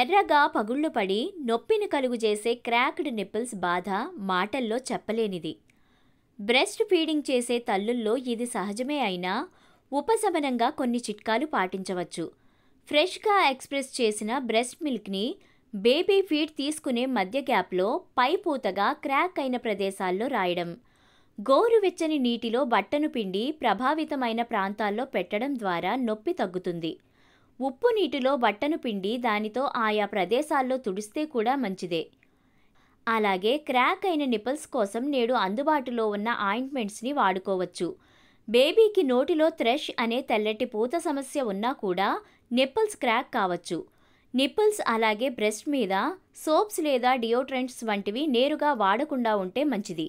ఎర్రగా పడి నొప్పిని కలుగుజేసే క్రాక్డ్ నిప్పుల్స్ బాధ మాటల్లో చెప్పలేనిది బ్రెస్ట్ ఫీడింగ్ చేసే తల్లుల్లో ఇది సహజమే అయినా ఉపశమనంగా కొన్ని చిట్కాలు పాటించవచ్చు ఫ్రెష్గా ఎక్స్ప్రెస్ చేసిన బ్రెస్ట్ మిల్క్ని బేబీ ఫీడ్ తీసుకునే మధ్య గ్యాప్లో పైపూతగా క్రాక్ అయిన ప్రదేశాల్లో రాయడం గోరువెచ్చని నీటిలో బట్టను పిండి ప్రభావితమైన ప్రాంతాల్లో పెట్టడం ద్వారా నొప్పి తగ్గుతుంది ఉప్పు నీటిలో బట్టను పిండి దానితో ఆయా ప్రదేశాల్లో తుడిస్తే కూడా మంచిదే అలాగే క్రాక్ అయిన నిపుల్స్ కోసం నేడు అందుబాటులో ఉన్న ఆయింట్మెంట్స్ని వాడుకోవచ్చు బేబీకి నోటిలో థ్రెష్ అనే తెల్లటి పూత సమస్య ఉన్నా కూడా నిప్పుల్స్ క్రాక్ కావచ్చు నిప్పుల్స్ అలాగే బ్రెస్ట్ మీద సోప్స్ లేదా డియోడ్రెంట్స్ వంటివి నేరుగా వాడకుండా ఉంటే మంచిది